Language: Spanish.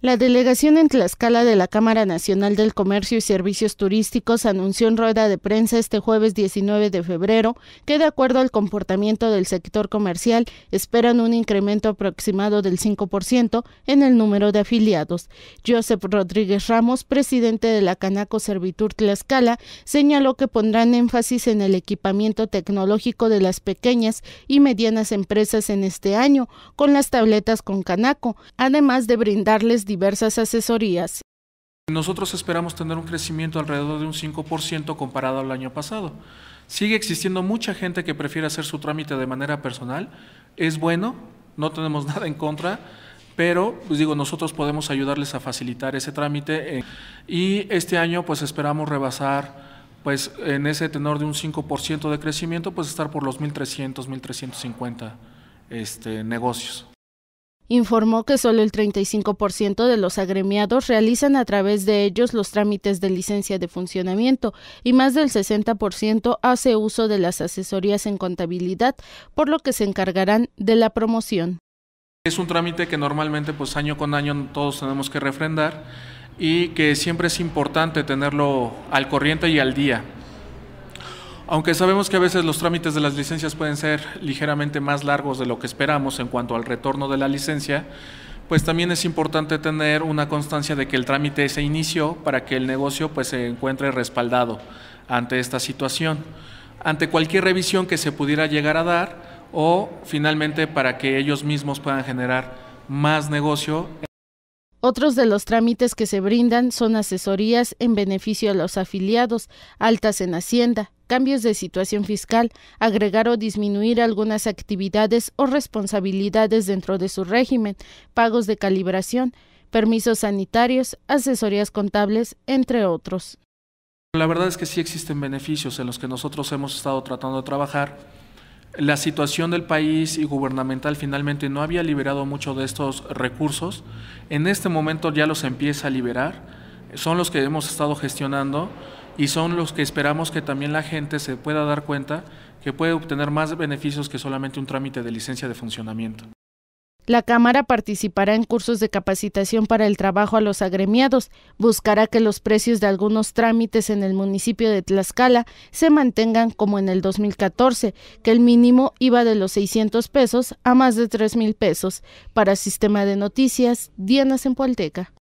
La delegación en Tlaxcala de la Cámara Nacional del Comercio y Servicios Turísticos anunció en rueda de prensa este jueves 19 de febrero que, de acuerdo al comportamiento del sector comercial, esperan un incremento aproximado del 5% en el número de afiliados. Joseph Rodríguez Ramos, presidente de la Canaco Servitur Tlaxcala, señaló que pondrán énfasis en el equipamiento tecnológico de las pequeñas y medianas empresas en este año con las tabletas con Canaco, además de brindarles diversas asesorías. Nosotros esperamos tener un crecimiento alrededor de un 5% comparado al año pasado. Sigue existiendo mucha gente que prefiere hacer su trámite de manera personal. Es bueno, no tenemos nada en contra, pero pues digo, nosotros podemos ayudarles a facilitar ese trámite eh, y este año pues esperamos rebasar pues en ese tenor de un 5% de crecimiento, pues estar por los 1300, 1350 este, negocios informó que solo el 35% de los agremiados realizan a través de ellos los trámites de licencia de funcionamiento y más del 60% hace uso de las asesorías en contabilidad, por lo que se encargarán de la promoción. Es un trámite que normalmente pues año con año todos tenemos que refrendar y que siempre es importante tenerlo al corriente y al día. Aunque sabemos que a veces los trámites de las licencias pueden ser ligeramente más largos de lo que esperamos en cuanto al retorno de la licencia, pues también es importante tener una constancia de que el trámite se inició para que el negocio pues se encuentre respaldado ante esta situación, ante cualquier revisión que se pudiera llegar a dar o finalmente para que ellos mismos puedan generar más negocio otros de los trámites que se brindan son asesorías en beneficio a los afiliados, altas en Hacienda, cambios de situación fiscal, agregar o disminuir algunas actividades o responsabilidades dentro de su régimen, pagos de calibración, permisos sanitarios, asesorías contables, entre otros. La verdad es que sí existen beneficios en los que nosotros hemos estado tratando de trabajar la situación del país y gubernamental finalmente no había liberado mucho de estos recursos. En este momento ya los empieza a liberar, son los que hemos estado gestionando y son los que esperamos que también la gente se pueda dar cuenta que puede obtener más beneficios que solamente un trámite de licencia de funcionamiento. La Cámara participará en cursos de capacitación para el trabajo a los agremiados, buscará que los precios de algunos trámites en el municipio de Tlaxcala se mantengan como en el 2014, que el mínimo iba de los 600 pesos a más de 3 mil pesos. Para Sistema de Noticias, Diana Zempoalteca.